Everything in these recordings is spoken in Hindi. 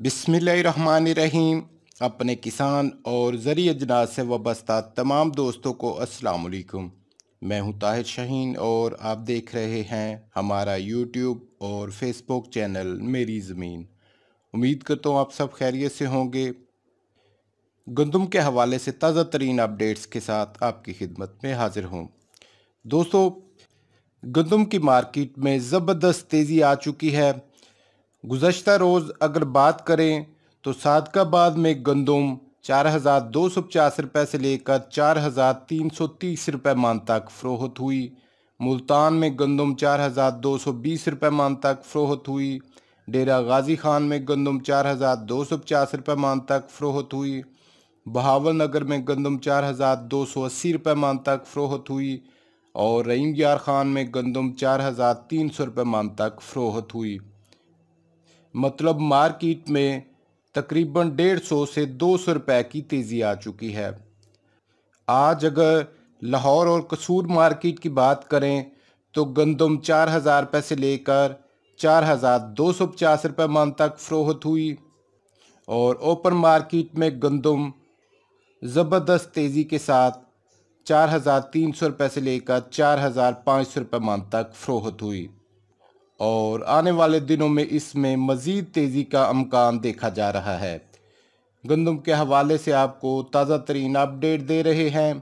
बिसमीम अपने किसान और ज़रिए जनाज से वाबस्ता तमाम दोस्तों को अस्सलाम मैं हूं ताहिर शहीन और आप देख रहे हैं हमारा यूट्यूब और फेसबुक चैनल मेरी ज़मीन उम्मीद करता हूँ आप सब खैरियत से होंगे गंदम के हवाले से ताज़ा तरीन अपडेट्स के साथ आपकी खिदमत में हाजिर हूँ दोस्तों गंदम की मार्केट में ज़बरदस्त तेज़ी आ चुकी है गुजशत रोज़ अगर बात करें तो सादकाबाद में गंदम चार हज़ार दो सौ पचास रुपये से लेकर चार हज़ार तीन सौ तीस रुपये मान तक फ़रोहत हुई मुल्तान में गंदम चार हज़ार दो सौ बीस रुपये मान तक फ़रोहत हुई डेरा गाजी खान में गंदम चार हज़ार दो सौ पचास रुपये मान तक फ़रोहत हुई बहावल नगर में गंदम चार हज़ार दो सौ अस्सी रुपये मान तक फ़रोहत हुई और रईम यार खान में गंदम चार हज़ार तीन सौ रुपये मान तक फ़रोहत हुई मतलब मार्केट में तकरीबन डेढ़ सौ से दो सौ रुपये की तेज़ी आ चुकी है आज अगर लाहौर और कसूर मार्केट की बात करें तो गंदम चार हज़ार रुपये से लेकर चार हज़ार दो सौ पचास रुपये मान तक फ़रोहत हुई और ओपन मार्केट में गंदम ज़बरदस्त तेज़ी के साथ चार हज़ार तीन सौ रुपये से लेकर चार हज़ार पाँच सौ रुपये मान तक फ़रोहत हुई और आने वाले दिनों में इसमें मज़ीद तेज़ी का अमकान देखा जा रहा है गंदम के हवाले से आपको ताज़ा तरीन अपडेट दे रहे हैं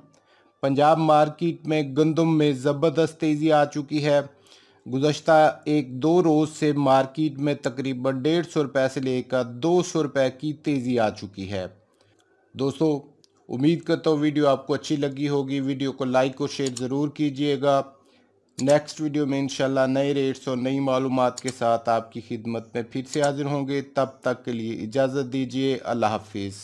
पंजाब मार्केट में गंदम में ज़बरदस्त तेज़ी आ चुकी है गुज्त एक दो रोज़ से मार्केट में तकरीबन डेढ़ सौ रुपए से लेकर दो सौ रुपए की तेज़ी आ चुकी है दोस्तों उम्मीद करता हूँ वीडियो आपको अच्छी लगी होगी वीडियो को लाइक और शेयर ज़रूर कीजिएगा नेक्स्ट वीडियो में इंशाल्लाह नए रेट्स और नई मालूम के साथ आपकी खिदमत में फिर से हाजिर होंगे तब तक के लिए इजाज़त दीजिए अल्लाह हाफिज़